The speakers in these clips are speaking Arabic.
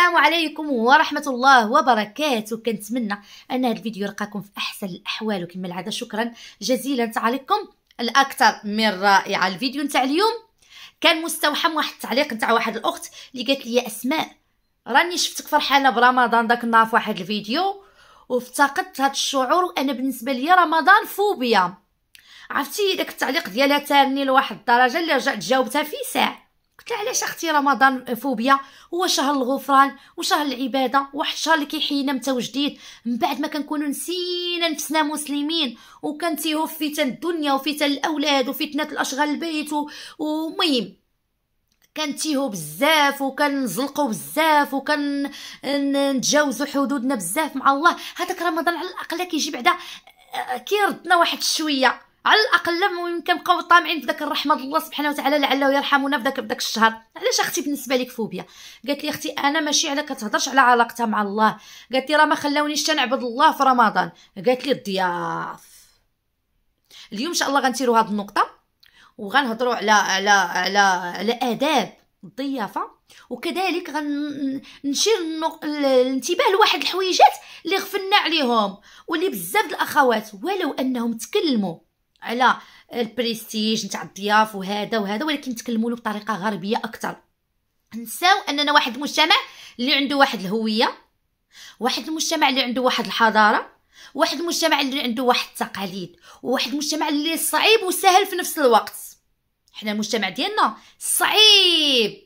السلام عليكم ورحمة الله وبركاته كنتمنى أن هذا الفيديو يلقاكم في أحسن الأحوال وكما العادة شكرا جزيلا تعليقكم الأكثر من رائعة الفيديو نتاع اليوم كان مستوحى من واحد التعليق نتاع واحد الأخت اللي قالت لي أسماء راني شفتك فرحانة برمضان داك النهار في واحد الفيديو وافتقدت هذا الشعور وأنا بالنسبة لي رمضان فوبيا عرفتي داك التعليق ديالها تاني لواحد الدرجة اللي رجعت جاوبتها في ساعة قلت علاش اختي رمضان فوبيا هو شهر الغفران وشهر العباده واحد الشهر اللي كيحيينا من وجديد من بعد ما كنكونوا نسينا نفسنا مسلمين وكنتيهو في فتن الدنيا وفتن الاولاد وفتنه الاشغال البيت ومهم كنتيهو بزاف وكنزلقوا بزاف وكنتجاوزوا حدودنا بزاف مع الله هذاك رمضان على الاقل كيجي بعدا آه، كيردنا واحد شويه على الاقل ممكن نبقاو طامعين في داك الرحمه الله سبحانه وتعالى لعله يرحمنا في داك في الشهر علاش اختي بالنسبه لك فوبيا قالت لي اختي انا ماشي على كتهضرش على علاقتها مع الله قالت لي راه ما خلاونيش تنعبد الله في رمضان قالت لي الضياف اليوم ان شاء الله غنتيروا هذه النقطه وغنهضروا على على على على اداب الضيافه وكذلك غنشير الانتباه لواحد الحويجات اللي غفلنا عليهم واللي بزاف الاخوات ولو انهم تكلموا على البريستيج نتاع الضياف وهذا وهذا ولكن تكلموا له بطريقه غربيه اكثر نساو اننا واحد المجتمع اللي عنده واحد الهويه واحد المجتمع اللي عنده واحد الحضاره واحد المجتمع اللي عنده واحد التقاليد وواحد المجتمع اللي صعيب وسهل في نفس الوقت حنا المجتمع ديالنا صعيب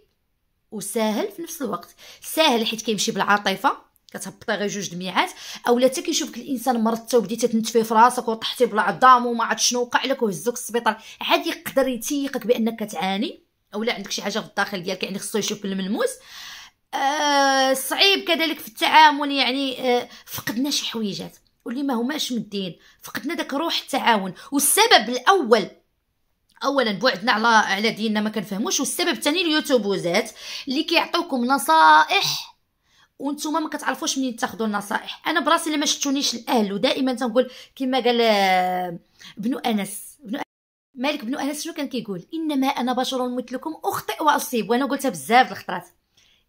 وسهل في نفس الوقت ساهل حيت كيمشي بالعاطفه كتهبطي غير جوج دميعات اولا حتى كيشوفك الانسان مرضت وبديتي تنتفي في راسك وطحتي بلا عظام وما عرفت شنو وقع لك وهزوك السبيطار عاد يقدر يتيقك بانك كتعاني اولا عندك شي حاجه في الداخل ديالك يعني خصو يشوفك الملموس آه صعيب كذلك في التعامل يعني آه فقدنا شي حويجات واللي ما هماش مدين فقدنا داك روح التعاون والسبب الاول اولا بعدنا على على ديننا ما كنفهموش والسبب الثاني اليوتيوبوزات اللي كيعطيوكم نصائح وانتم ما كتعرفوش منين تاخذوا النصائح انا براسي لما شفتونيش الاهل ودائما تنقول كما قال آه، بنو انس بنو مالك بن انس شنو كان كيقول انما انا بشر مثلكم اخطئ واصيب وانا قلتها بزاف الخطرات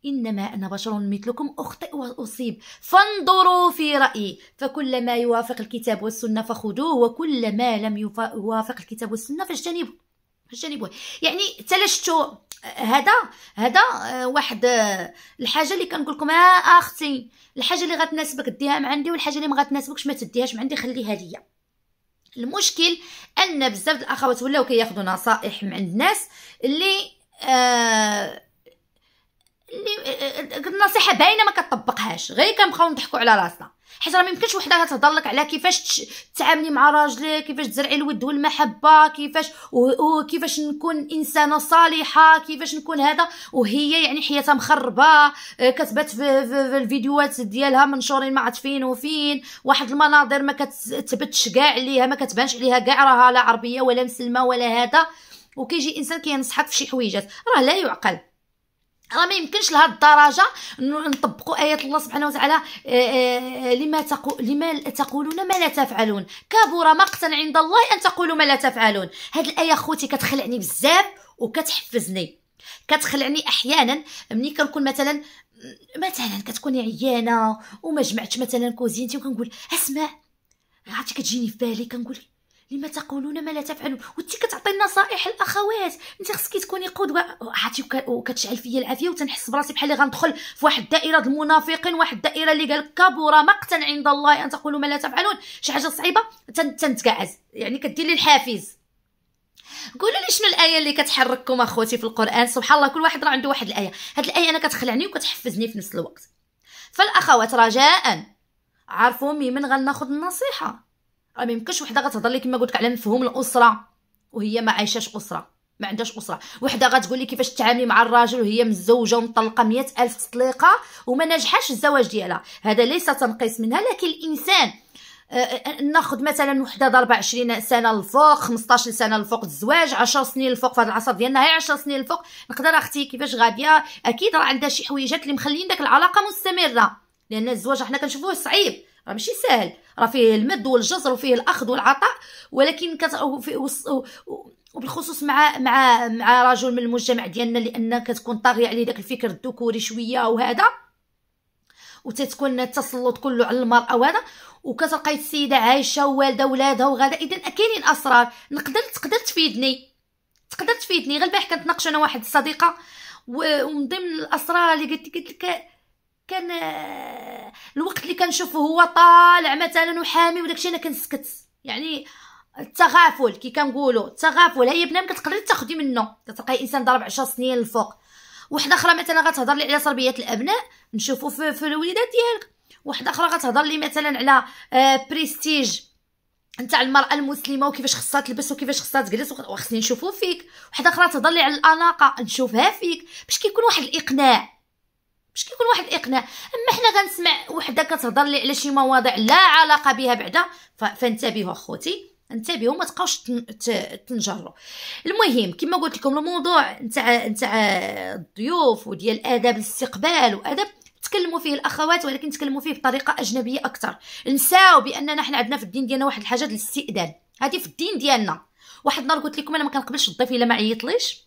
انما انا بشر مثلكم اخطئ واصيب فانظروا في رايي فكل ما يوافق الكتاب والسنه فخذوه وكل ما لم يوافق الكتاب والسنه فاجتنبوه فاجتنبوه يعني تلاشتو هذا هذا آه، واحد آه، الحاجه اللي كنقول لكم آه، اختي الحاجه اللي غتناسبك ديها من عندي والحاجه اللي ما غتناسبكش ما تديهاش من عندي خليها ليا المشكل ان بزاف الاخوات ولاو كياخذوا نصائح من عند الناس اللي آه اللي النصيحه باينه ما كتطبقهاش غير كنبقاو نضحكوا على راسنا حيت راه ما يمكنش وحده تهضر لك على كيفاش تتعاملي مع راجلك كيفاش تزرعي الود والمحبه كيفاش وكيفاش نكون انسانه صالحه كيفاش نكون هذا وهي يعني حياتها مخربه آه، كتبات في, في, في الفيديوهات ديالها منشورين ما عرفت فين وفين واحد المناظر ما كتثبتش كاع ليها ما كتبانش عليها كاع راها لا عربيه ولا مسلمه ولا هذا وكيجي انسان كينصحك في شي حويجات راه لا يعقل راه ما يمكنش لهاد الدرجه نطبقوا ايات الله سبحانه وتعالى آه، آه، آه، لما تقول لما تقولون ما لا تفعلون كبر مقتا عند الله ان تقولوا ما لا تفعلون هاد الايه خوتي كتخلعني بزاف وكتحفزني كتخلعني احيانا ملي كنكون مثلا مثلا كتكوني عيانه وما جمعتش مثلا كوزينتي وكنقول اسمع عرفتي كتجيني في بالي كنقول لما تقولون ما لا تفعلون وانت كتعطي النصائح الاخوات انت خصك تكوني قدوه عرفتي وكتشعل فيا العافيه وتنحس براسي بحال اللي غندخل في واحد دائره المنافقين واحد الدائره اللي قال كبر مقتا عند الله ان تقولوا ما لا تفعلون شي حاجه صعيبه تنتكعز يعني كدير لي الحافز قولوا لي شنو الايه اللي كتحرككم اخوتي في القران سبحان الله كل واحد راه عنده واحد الايه هاد الايه انا كتخلعني وكتحفزني في نفس الوقت فالاخوات رجاء عرفوا من غناخذ النصيحه راه ما يمكنش وحده غتهضر لي كما قلت لك على مفهوم الاسره وهي ما عايشاش اسره ما عندهاش اسره وحده غتقول لي كيفاش تتعاملي مع الراجل وهي متزوجه ومطلقه مئة الف تطليقه وما نجحش الزواج ديالها هذا ليس تنقيص منها لكن الانسان آه, آه، ناخذ مثلا وحده ضربه 20 سنه للفوق 15 سنه للفوق الزواج 10 سنين للفوق في هذا العصر ديالنا هي 10 سنين للفوق نقدر اختي كيفاش غاديه اكيد راه عندها شي حويجات اللي مخلين داك العلاقه مستمره لان الزواج حنا كنشوفوه صعيب راه ماشي ساهل راه فيه المد والجزر وفيه الاخذ والعطاء ولكن كت... وبالخصوص مع مع مع رجل من المجتمع ديالنا لان كتكون طاغيه عليه داك الفكر الذكوري شويه وهذا وتتكون التسلط كله على المراه وهذا وكتلقاي السيده عايشه ووالده ولادها وغدا اذا كاينين اسرار نقدر تقدر تفيدني تقدر تفيدني غير البارح كنتناقش انا واحد الصديقه ومن ضمن الاسرار اللي قلت قلت لك كان آه، الوقت اللي كنشوفه هو طالع مثلا وحامي وداكشي انا كنسكت يعني التغافل كي كنقولوا التغافل هي بنام كتقدري تاخدي منه كتلقاي انسان ضرب 10 سنين الفوق وحده اخرى مثلا غتهضر لي على تربيه الابناء نشوفوا في, في الوليدات ديالك وحده اخرى غتهضر لي مثلا على آه، بريستيج نتاع المراه المسلمه وكيفاش خصها تلبس وكيفاش خصها تجلس وخصني نشوفو فيك وحده اخرى تهضر لي على الاناقه نشوفها فيك باش كيكون واحد الاقناع باش كيكون واحد الاقناع اما حنا غنسمع وحده كتهضر لي على شي مواضيع لا علاقه بها بعدا فانتبهوا اخوتي انتبهوا ما تبقاوش تنجروا المهم كما قلت لكم الموضوع نتاع نتاع الضيوف وديال اداب الاستقبال وادب تكلموا فيه الاخوات ولكن تكلموا فيه بطريقه اجنبيه اكثر نساو باننا حنا عندنا في الدين ديالنا واحد الحاجه ديال الاستئذان هذه في الدين ديالنا واحد النهار قلت لكم انا ما كنقبلش الضيف الا ما عيطليش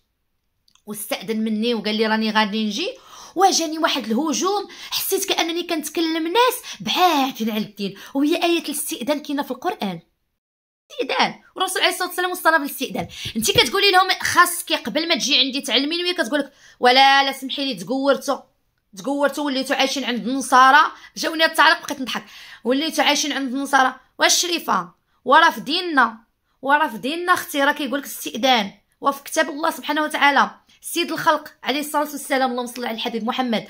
واستاذن مني وقال لي راني غادي نجي واجاني واحد الهجوم حسيت كانني كنتكلم ناس بعادين على الدين وهي ايه الاستئذان كاينه في القران استئذان الرسول عليه الصلاه والسلام وصلنا بالاستئذان انت كتقولي لهم خاصك قبل ما تجي عندي تعلميني وهي كتقول لك ولا لا سمحي لي تقورتو تقورتو وليتو عايشين عند النصارى جاوني التعليق بقيت نضحك وليتو عايشين عند النصارى واش شريفه وراه في ديننا وراه في ديننا اختي راه كيقول لك استئذان وفي كتاب الله سبحانه وتعالى سيد الخلق عليه الصلاه والسلام اللهم صل على الحبيب محمد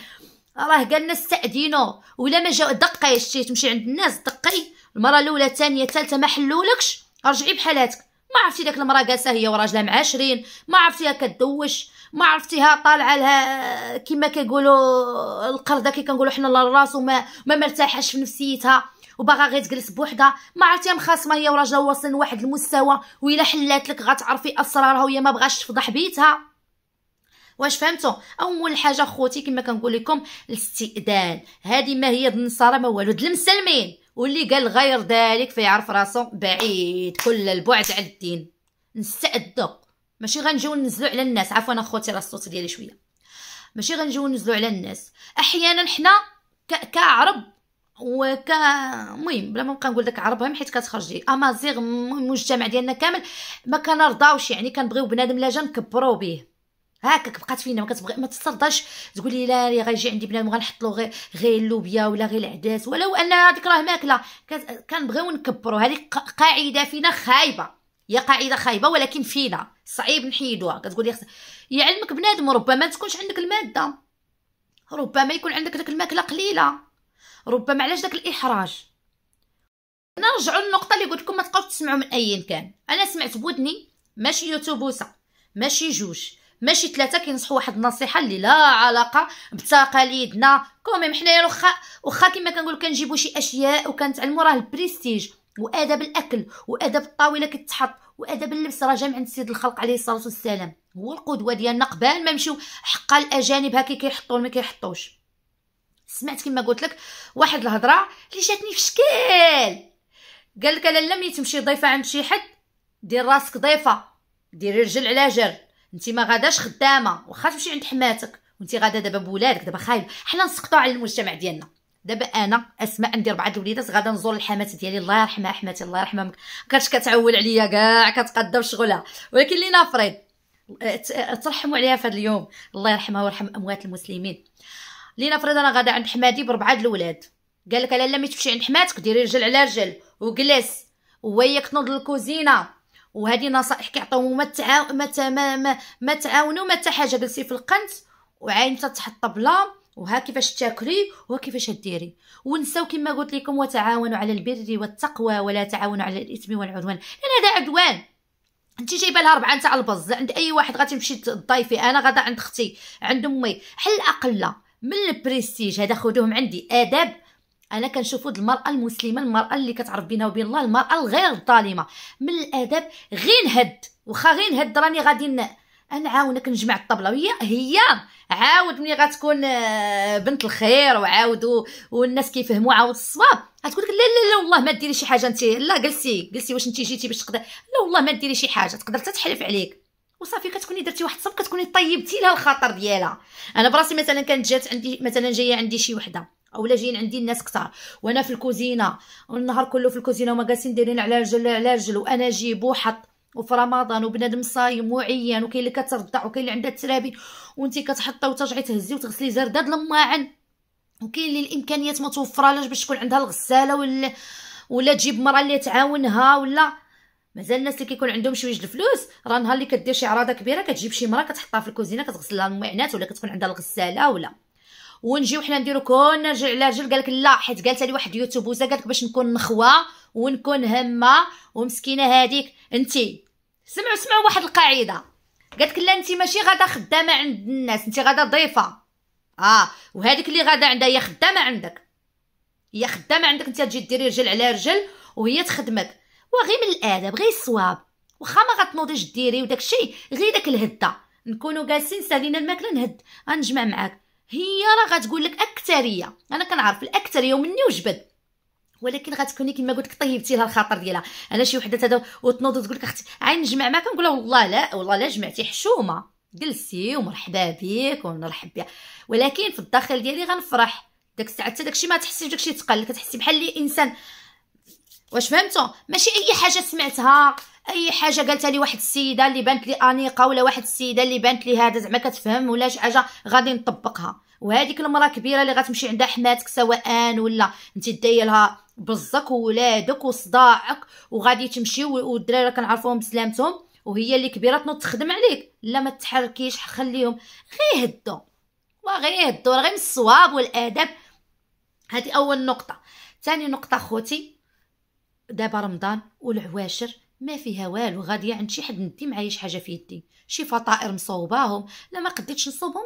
راه قال لنا ولا ما جا دقي شتي تمشي عند الناس دقي المره الاولى الثانيه الثالثه ما حلولكش رجعي بحالاتك ما عرفتي داك المراه جالسه هي وراجلها معاشرين ما عرفتيها كدوش ما عرفتيها طالعه لها كما كيقولوا القرده كي كنقولوا حنا للراس وما ما مرتاحاش في نفسيتها وباغا غير تجلس بوحدها ما عرفتيها مخاصمه هي وراجلها واصلين لواحد المستوى ويلا حلات لك غتعرفي اسرارها وهي ما بغاش تفضح بيتها واش فهمتوا اول حاجه خوتي كما كنقول لكم الاستئذان هذه ما هي النصارى ما والو المسلمين واللي قال غير ذلك فيعرف راسو بعيد كل البعد على الدين نستأذوك ماشي غنجيو ننزلو على الناس عفوا اخوتي راه الصوت ديالي شويه ماشي غنجيو ننزلو على الناس احيانا حنا كعرب وكا المهم بلا ما نبقى نقول داك عربهم حيت كتخرجي امازيغ المجتمع ديالنا كامل ما كنرضاوش يعني كنبغيو بنادم لا جا نكبروا به هكاك بقات فينا ما كتبغي ما تسترضاش تقولي لا لي غيجي عندي بنادم غنحط له غير غير اللوبيا ولا غير العدس ولو ان هذيك راه ماكله كنبغيو نكبروا هذيك قاعده فينا خايبه هي قاعده خايبه ولكن فينا صعيب نحيدوها كتقولي خص يعلمك بنادم ربما تكونش عندك الماده ربما يكون عندك ديك الماكله قليله ربما علاش داك الاحراج نرجعوا للنقطه اللي قلت لكم ما تبقاوش تسمعوا من اي كان انا سمعت بودني ماشي يوتيوبوسه ماشي جوج ماشي ثلاثه كينصحوا واحد النصيحه اللي لا علاقه بتقاليدنا كوميم حنايا واخا واخا كما كنقول كنجيبوا شي اشياء وكنتعلموا راه البريستيج وادب الاكل وادب الطاوله كتحط وادب اللبس راه جامع من عند سيد الخلق عليه الصلاه والسلام هو القدوه ديالنا قبل ما نمشيو حقا الاجانب هاكي كيحطوا ما كيحطوش سمعت كما قلت لك واحد الهضره اللي جاتني في شكل قال لك لا لم تمشي ضيفه عند شي حد دير راسك ضيفه ديري رجل على جر انت ما غاداش خدامه واخا تمشي عند حماتك وانت غادا دابا بولادك دابا خايب حنا نسقطوا على المجتمع ديالنا دابا انا اسماء عندي ربعه الوليدات غادا نزور الحمات ديالي الله يرحمها حماتي الله يرحمها ما كانتش كتعول عليا كاع كتقدم شغلها ولكن لينا فريد آه، آه، ترحموا عليها في هذا اليوم الله يرحمها ويرحم اموات المسلمين لينا فريد انا غادا عند حمادي بربعه الاولاد قال لك لالا ما تمشي عند حماتك ديري رجل على رجل وجلس وهي كتنوض للكوزينه وهذه نصائح كيعطيو ما ما ما ما, تعاونوا ما حتى حاجه جلسي في القنت وعاين تحط طبله وها كيفاش تاكلي وها كيفاش ديري ونساو كما قلت لكم وتعاونوا على البر والتقوى ولا تعاونوا على الاثم والعدوان لان هذا عدوان انت جايبه لها ربعه تاع البز عند اي واحد غتمشي تضيفي انا غدا عند اختي عند امي حل اقله من البريستيج هذا خدوهم عندي اداب انا كنشوف المراه المسلمه المراه اللي كتعرف بينها وبين الله المراه الغير ظالمه من الادب غير نهد واخا غير نهد راني غادي نعاونك نجمع الطبله وهي هي عاود ملي غتكون آه، بنت الخير وعاود والناس كيفهموا عاود الصواب غتقول لك لا لا لا والله ما ديري شي حاجه انت لا جلسي جلسي واش انت جيتي باش تقدر لا والله ما ديري شي حاجه تقدر تتحلف عليك وصافي كتكوني درتي واحد الصب كتكوني طيبتي لها الخاطر ديالها انا براسي مثلا كانت جات عندي مثلا جايه عندي شي وحده او لا جايين عندي الناس كثار وانا في الكوزينه والنهار كله في الكوزينه وما جالسين دايرين على رجل على رجل وانا جيب وحط وفي رمضان وبنادم صايم وعيان وكاين اللي كترضع وكاين اللي عندها ترابي وانت كتحطي وترجعي تهزي وتغسلي زرداد لماعن وكاين اللي الامكانيات ما توفرالهاش باش تكون عندها الغساله ولا ولا تجيب مراه اللي تعاونها ولا مازال الناس اللي كيكون عندهم شويه الفلوس راه نهار اللي كدير شي عراضه كبيره كتجيب شي مراه كتحطها في الكوزينه كتغسل لها الماعنات ولا كتكون عندها الغساله ولا ونجيو حنا نديرو كون نرجع رجل قالك لا حيت قالت لي واحد يوتيوبوزه قالك باش نكون نخوه ونكون همه ومسكينه هذيك انت سمعوا سمعوا واحد القاعده قالت لا انت ماشي غادا خدامه عند الناس انت غادا ضيفه اه وهذيك اللي غادا عندها هي خدامه عندك هي خدامه عندك انت تجي ديري رجل على رجل وهي تخدمك وغي من الادب غير الصواب واخا ما غتنوضيش ديري وداكشي غي غير داك الهده نكونوا جالسين سالينا الماكله نهد غنجمع معاك هي راه غتقول لك اكثريه انا كنعرف الاكثريه ومني وجبد ولكن غتكوني كما قلت لك طيبتي لها الخاطر ديالها انا شي وحده تدا وتنوض وتقول لك اختي عين نجمع معاك نقول لها والله لا والله لا جمعتي حشومه جلسي ومرحبا بك ونرحب بها ولكن في الداخل ديالي غنفرح داك الساعه حتى داكشي ما تحسي داكشي تقل كتحسي بحال لي انسان واش فهمتوا ماشي اي حاجه سمعتها اي حاجه قالتها لي واحد السيده اللي بانت لي انيقه ولا واحد السيده اللي بانت لي هذا زعما كتفهم ولا شي حاجه غادي نطبقها وهذيك المراه كبيره اللي غتمشي عندها حماتك سواء ولا انت دايلها بزك وولادك وصداعك وغادي تمشي والدراري كنعرفوهم بسلامتهم وهي اللي كبيره تنوض تخدم عليك لا ما تحركيش خليهم غير هدو وغير هدو غير من الصواب والادب هذه اول نقطه ثاني نقطه خوتي دابا رمضان والعواشر ما فيها والو غادي عند شي حد ندي معايا شي حاجه في يدي شي فطائر مصوباهم لا ما قديتش نصوبهم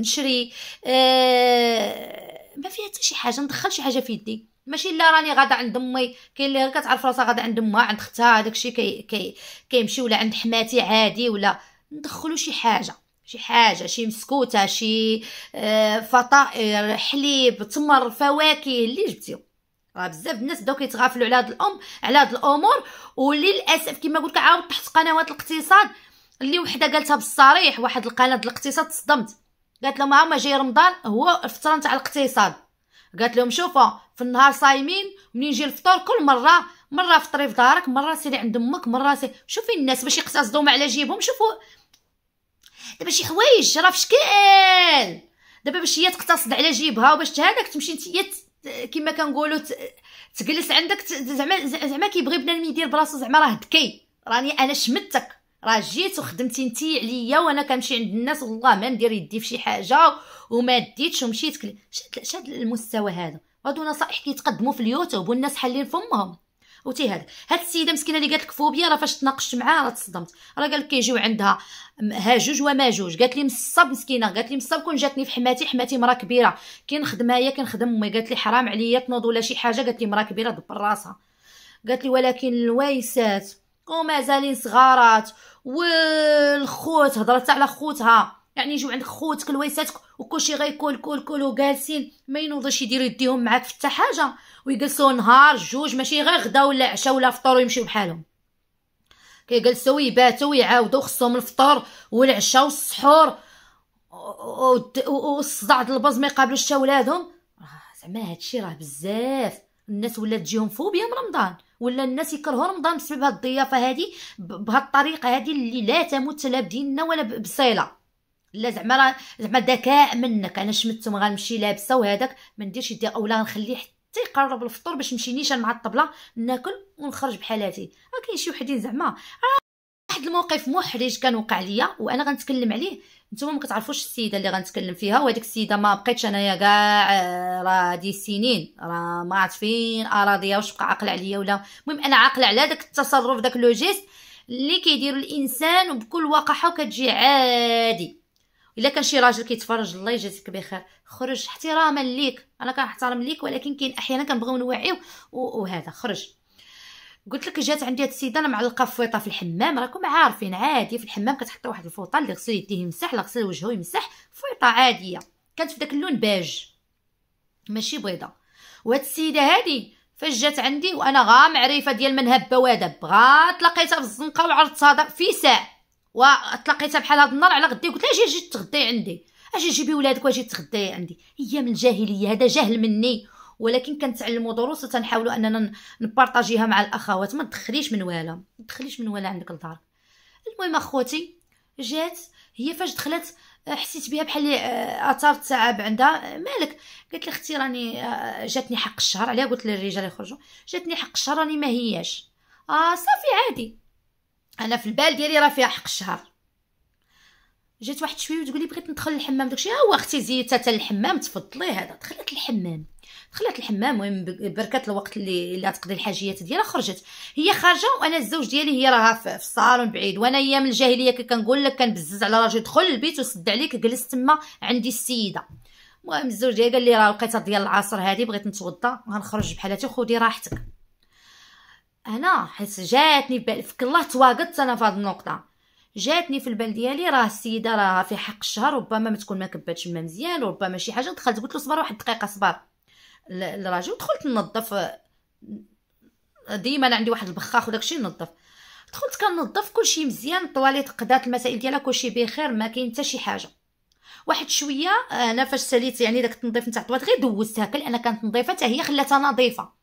نشري آه ما فيها حتى شي حاجه ندخل شي حاجه في يدي ماشي لا راني غادا عند امي كاين اللي كتعرف راسها غادا عند امها عند اختها داكشي كي كي كيمشي ولا عند حماتي عادي ولا ندخلوا شي حاجه شي حاجه شي مسكوته شي آه فطائر حليب تمر فواكه اللي جبتيهم راه بزاف الناس بداو كيتغافلوا على هاد الام على هاد الامور وللاسف كما قلت لك عاود تحت قنوات الاقتصاد اللي وحده قالتها بالصريح واحد القناه الاقتصاد تصدمت قالت لهم ما جاي رمضان هو الفطره نتاع الاقتصاد قالت لهم شوفوا في النهار صايمين منين يجي الفطور كل مره مره فطري في دارك مره سيري عند امك مره سي شوفي الناس باش يقتصدوا على جيبهم شوفوا دابا شي حوايج راه في شكل دابا باش هي تقتصد على جيبها وباش هذاك تمشي انت كما كنقولوا تجلس عندك زعما زعما كيبغي بنادم يدير براسو زعما راه ذكي راني انا شمتك راه جيت وخدمتي نتي عليا وانا كنمشي عند الناس والله ما ندير يدي في شي حاجه وما ديتش ومشيت شاد المستوى هذا هادو نصائح كيتقدموا في اليوتيوب والناس حالين فمهم وتيهاد هاد السيده مسكينه اللي قالت لك فوبيا راه فاش تناقشت معاها راه تصدمت راه قال لك كيجيو عندها وما جوج قالت لي مصاب مسكينه قالت لي مصاب كون جاتني في حماتي حماتي مراه كبيره كنخدم هي كنخدم امي قالت لي حرام عليا تنوض ولا شي حاجه قالت لي مراه كبيره دبر راسها قالت لي ولكن الوايسات ومازالين صغارات والخوت هضرت على خوتها يعني يجيو عندك خوتك لويساتك وكلشي غيكول كول كول وجالسين ما ينوضش يدير يديهم معاك في حتى حاجه ويجلسوا نهار جوج ماشي غير غدا ولا عشاء ولا فطور ويمشيو بحالهم كيجلسوا ويباتوا ويعاودوا خصهم الفطور والعشاء والسحور والصداع د البز ما يقابلوش حتى ولادهم زعما هادشي راه بزاف الناس ولات تجيهم فوبيا من رمضان ولا الناس يكرهوا رمضان بسبب هاد الضيافه هادي بهاد الطريقه هادي اللي لا تمت لا بديننا ولا بصيله لا زعما راه زعما ذكاء منك انا شمتهم غنمشي لابسه وهذاك ما نديرش يدي اولا نخليه حتى يقرب الفطور باش نمشي نيشان مع الطبله ناكل ونخرج بحالاتي راه كاين شي وحدين زعما واحد الموقف محرج كان وقع ليا وانا غنتكلم عليه نتوما ما كتعرفوش السيده اللي غنتكلم فيها وهذيك السيده ما بقيتش انايا كاع آه، راه دي سنين راه ما عرفت فين اراضيها آه، واش بقى عاقله عليا ولا المهم انا عاقله على داك التصرف داك لوجيست اللي كيدير الانسان بكل وقاحه وكتجي عادي الا كان شي راجل كيتفرج الله يجازيك بخير خرج احتراما ليك انا كنحترم ليك ولكن كاين احيانا كنبغيو نوعيو وهذا خرج قلت لك جات عندي هاد السيده انا معلقه فويطه في الحمام راكم عارفين عادي في الحمام كتحط واحد الفوطه اللي غسل يديه يمسح لا غسل وجهه يمسح فويطه عاديه كانت في داك اللون باج ماشي بيضه وهاد السيده هادي فاش جات عندي وانا غا معرفه ديال من هب ودب غا تلاقيتها في الزنقه وعرضتها في ساع وتلاقيتها بحال هاد النهار على غدي قلت لها اجي جي تغدي عندي اجي جيبي ولادك واجي تغدي عندي هي من الجاهليه هذا جهل مني ولكن كنتعلموا دروس وتنحاولوا اننا نبارطاجيها مع الاخوات ما تدخليش من ولا ما تدخليش من ولا عندك الدار المهم اخوتي جات هي فاش دخلت آه، حسيت بها بحال آه، اثار التعب عندها آه، مالك قالت لي اختي راني جاتني حق الشهر عليها قلت للرجال يخرجوا جاتني حق الشهر راني ما هياش اه صافي عادي انا في البال ديالي راه فيها حق الشهر جات واحد شويه وتقول لي بغيت ندخل الحمام داكشي ها هو اختي زيدت حتى الحمام تفضلي هذا دخلت الحمام دخلت الحمام المهم بركات الوقت اللي لا تقضي الحاجيات ديالها خرجت هي خارجه وانا الزوج ديالي هي راها في الصالون بعيد وانا ايام الجاهليه كي كنقول لك كنبزز على راجل دخل البيت وسد عليك جلست تما عندي السيده المهم الزوج ديالي قال لي راه لقيتها ديال العصر هذه بغيت نتوضى غنخرج بحالاتي خدي راحتك هنا حيت جاتني بال فك الله تواقدت انا في هذه النقطه جاتني في البال ديالي راه السيده راه في حق الشهر ربما ما تكون ما كبتش الماء مزيان وربما شي حاجه دخلت قلت له صبر واحد الدقيقه صبر الراجل دخلت ننظف ديما انا عندي واحد البخاخ وداكشي ننظف دخلت كننظف كلشي مزيان الطواليت قدات المسائل ديالها كلشي بخير ما كاين حتى شي حاجه واحد شويه انا آه، فاش ساليت يعني داك التنظيف نتاع الطواليت غير دوزتها كل انا كانت نظيفه حتى هي خلاتها نظيفه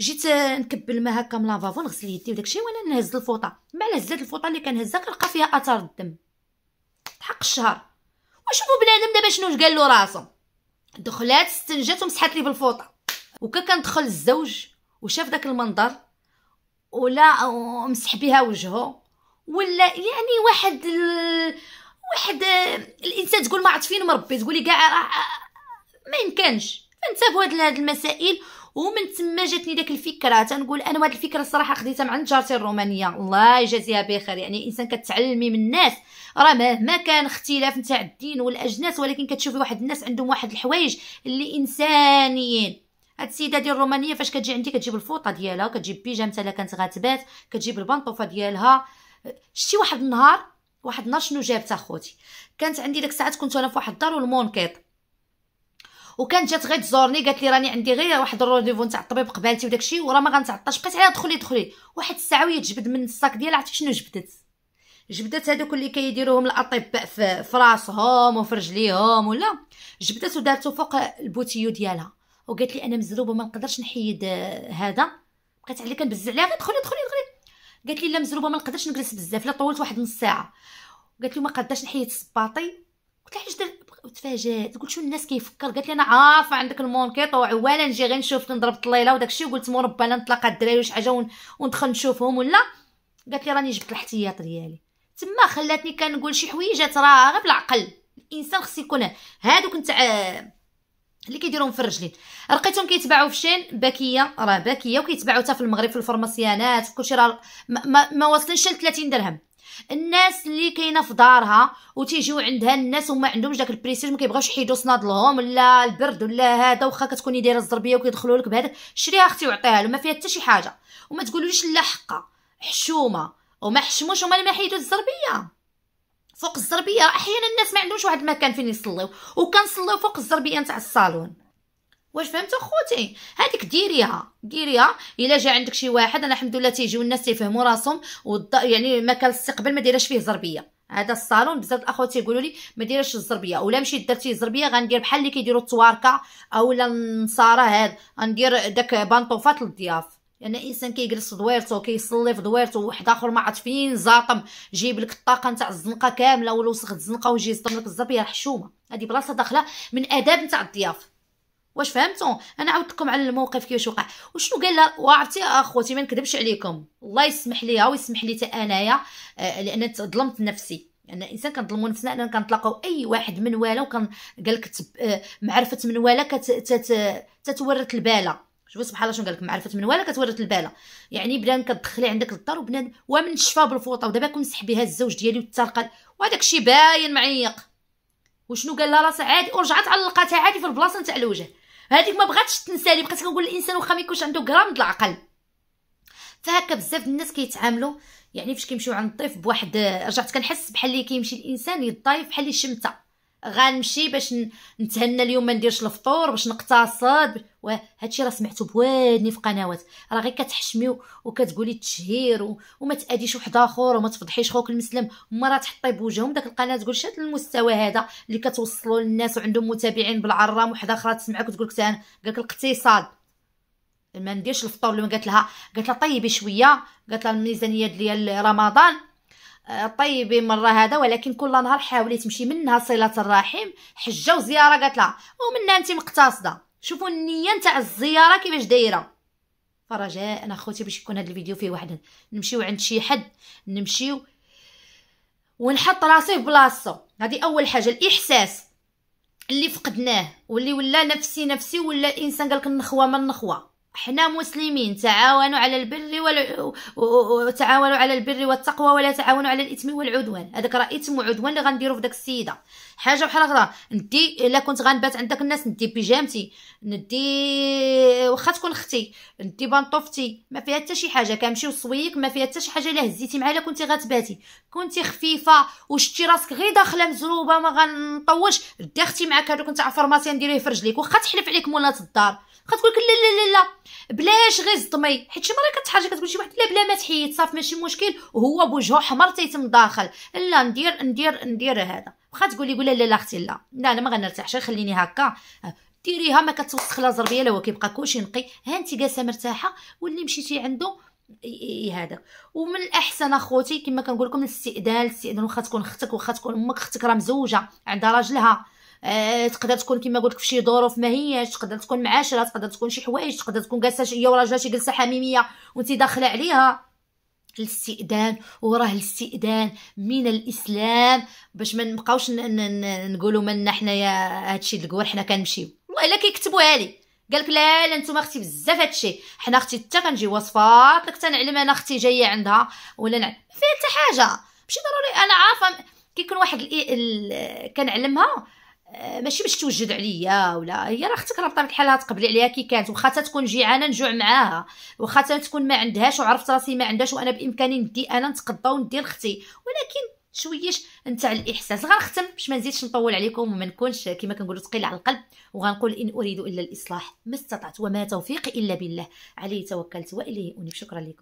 جيت نكبل ما هكا من لافافو نغسل يدي وداكشي وانا نهز الفوطه مع هزات الفوطه اللي كنهزها كنلقى فيها اثار الدم حق الشهر وشوفوا بنادم دابا شنو قال له راسو دخلات استنجات ومسحات لي بالفوطه وكا كندخل الزوج وشاف داك المنظر ولا مسح بها وجهه ولا يعني واحد ال... واحد الانسان تقول ما عرفت فين مربي تقولي كاع ما يمكنش فانتبهوا هاد المسائل ومن تما جاتني داك الفكره تنقول انا هاد الفكره الصراحه خديتها من عند جارتي الرومانيه الله يجازيها بخير يعني الانسان كتعلمي من الناس راه مهما كان اختلاف نتاع الدين والاجناس ولكن كتشوفي واحد الناس عندهم واحد الحوايج اللي انسانيين هاد السيده ديال الرومانيه فاش كتجي عندي كتجيب الفوطه ديالها كتجيب بيجامتها الا كانت غاتبات كتجيب البنطوفه ديالها شتي واحد النهار واحد النهار شنو جابت اخوتي كانت عندي ديك الساعات كنت انا في واحد الدار والمونكيط وكانت جات غير تزورني قالت لي راني عندي غير واحد الرونديفو نتاع الطبيب قبالتي وداكشي وراه ما غنتعطاش بقيت عليها دخلي دخلي واحد الساعه وهي تجبد من الساك ديالها عرفتي شنو جبدت جبدت هذوك اللي كيديروهم الاطباء في فراسهم وفي رجليهم ولا جبدت ودارته فوق البوتيو ديالها وقالت لي انا مزروبه ما نقدرش نحيد آه، هذا بقيت عليه كنبز عليها غير دخلي دخلي دخلي قالت لي لا مزروبه ما نقدرش نجلس بزاف لا طولت واحد نص ساعه قالت لي ما قداش نحيد الصباطي قلت لها علاش وتفاجات قلت شو الناس كيفكر قالت لي انا عارفه عندك المونكيط وعوالا نجي غير نشوفك نضرب طليله وداك الشيء وقلت مربى انا نتلاقى الدراري وش حاجه وندخل نشوفهم ولا قالت لي راني جبت الاحتياط ديالي تما خلاتني كنقول شي حويجات راه غير بالعقل الانسان خص يكون هادوك نتاع اللي كيديروهم في الرجلين لقيتهم كيتباعوا في شين باكيه راه باكيه وكيتباعوا حتى في المغرب في الفرماسيانات كلشي راه ما, ما, ما واصلينش ل 30 درهم الناس اللي كاينه في دارها وتيجيو عندها الناس وما عندهمش داك البريستيج ما كيبغاوش يحيدوا صنادلهم لا البرد ولا هذا واخا كتكوني دايره الزربيه وكيدخلوا لك بهذاك شريها اختي وعطيها له ما فيها حتى شي حاجه وما تقولوليش لا حقه حشومه وما حشموش هما اللي ما حيدوا الزربيه فوق الزربيه احيانا الناس ما عندهمش واحد المكان فين يصليو وكنصليو فوق الزربيه نتاع الصالون واش فهمتوا خوتي هذيك ديريها ديريها الا جا عندك شي واحد انا الحمد لله تيجيو الناس تيفهموا راسهم والض... يعني مكان الاستقبال ما دايرش فيه زربيه هذا الصالون بزاف الاخوات تيقولوا لي ما دايرش الزربيه ولا مشيت درتي زربيه غندير بحال اللي كيديروا التواركه اولا النصاره هاد غندير داك بانطوفات للضياف لان يعني انسان كيجلس دويرته كيصلي في دويرته وواحد اخر ما عاد فين زاطم جيب لك الطاقه نتاع الزنقه كامله ولا وسخ الزنقه ويجي يصدم لك الزربيه الحشومه هذه بلاصه داخله من اداب نتاع الضياف واش فهمتوا انا عاودت لكم على الموقف كيفاش وقع وشنو قال لها وعرفتي اخوتي ما نكذبش عليكم الله يسمح ليها ويسمح لي حتى انايا آه، لان ظلمت نفسي ان يعني الانسان كنظلموا نفسنا انا كنطلقوا اي واحد من والا وكان قال لك آه، معرفه من والا كتتورط الباله شوف سبحان الله شنو قال لك معرفه من والا كتورط الباله يعني بنان كتدخلي عندك للدار وبنان ومن شفا بالفوطه ودابا كون سحبيها الزوج ديالي والترقل وهذاك الشيء باين معيق وشنو قال لها راسها عادي ورجعت علقتها عادي في البلاصه نتاع الوجه هذيك ما بغاتش تنسالي بقيت كنقول الانسان واخا ما يكونش عنده غرام د العقل فهكا بزاف الناس كيتعاملوا يعني فاش كيمشيو عند الطيف بواحد رجعت كنحس بحال اللي كيمشي الانسان للطيف بحال اللي شمته غنمشي باش نتهنى اليوم ما نديرش الفطور باش نقتصد وهادشي راه سمعتو بوادني في قنوات راه غير كتحشمي وكتقولي التشهير وما تاديش واحد اخر وما تفضحيش خوك المسلم مرة تحطي بوجههم داك القناه تقول شات المستوى هذا اللي كتوصلوا للناس وعندهم متابعين بالعرام وحده اخرى تسمعك وتقول لك قال قالك الاقتصاد ما نديرش الفطور اللي قالت لها قالت لها طيبي شويه قالت لها الميزانيه ديال رمضان آه، طيبي مره هذا ولكن كل نهار حاولي تمشي منها صله الرحم حجه وزياره قالت لها ومنها انت مقتصده شوفوا النيه نتاع الزياره كيفاش دايره فرجاء انا اخوتي باش يكون هذا الفيديو فيه واحد نمشيو عند شي حد نمشيو ونحط راسي في بلاصتو هذه اول حاجه الاحساس اللي فقدناه واللي ولا نفسي نفسي ولا الانسان قالك النخوه من النخوه احنا مسلمين تعاونوا على البر وال... وتعاونوا على البر والتقوى ولا تعاونوا على الاثم والعدوان هذاك راه اثم وعدوان اللي غنديرو في داك السيده حاجه بحال اخرى ندي الا كنت غنبات عند داك الناس ندي بيجامتي ندي واخا تكون اختي ندي بنطوفتي ما فيها حتى شي حاجه كنمشي وصويك ما فيها حتى شي حاجه الا هزيتي معايا كنتي غتباتي كنتي خفيفه وشتي راسك غير داخله مزروبه ما غنطوش دي اختي معاك هذوك نتاع فرماسيان نديريه في رجليك واخا تحلف عليك مولات الدار غتقول لك لا لا لا لا بلاش غير زطمي حيت شي مره كتحرج كتقول شي واحد لا بلا ما تحيد صافي ماشي مشكل وهو بوجهه حمر تيتم داخل لا ندير ندير ندير هذا واخا تقول لي قول لا لا اختي لا لا انا ما غنرتاحش خليني هكا ديريها ما كتوسخ لا زربيه لا هو كيبقى كلشي نقي ها انت جالسه مرتاحه واللي مشيتي عنده هذا ومن الاحسن اخوتي كما كنقول لكم الاستئذان الاستئذان واخا تكون اختك واخا تكون امك اختك راه مزوجه عندها راجلها آه تقدر تكون كما قلت لك في شي ظروف ما هياش تقدر تكون معاشره تقدر تكون شي حوايج تقدر تكون جالسه هي وراجلها شي جلسه حميميه وانت داخله عليها الاستئذان وراه الاستئذان من الاسلام باش ما نبقاوش نقولوا منا حنايا هادشي الكوار حنا كنمشيو والله الا كيكتبوها لي قالك لا لا نتوما اختي بزاف هادشي حنا اختي حتى كنجي وصفات لك تنعلم انا اختي جايه عندها ولا نع... فيها حتى حاجه ماشي ضروري انا عارفه كيكون واحد كنعلمها آه، ماشي باش توجد عليا ولا هي راه اختك راه بطبيعه الحال تقبلي عليها كي كانت واخا تكون جيعانه نجوع معاها واخا تكون ما عندهاش وعرفت راسي ما عندهاش وانا بامكاني ندي انا نتقضى وندي لختي ولكن شويش نتاع الاحساس غنختم باش ما نزيدش نطول عليكم وما نكونش كما كنقولوا ثقيل على القلب وغنقول ان اريد الا الاصلاح ما استطعت وما توفيقي الا بالله عليه توكلت واليه اني شكرا لكم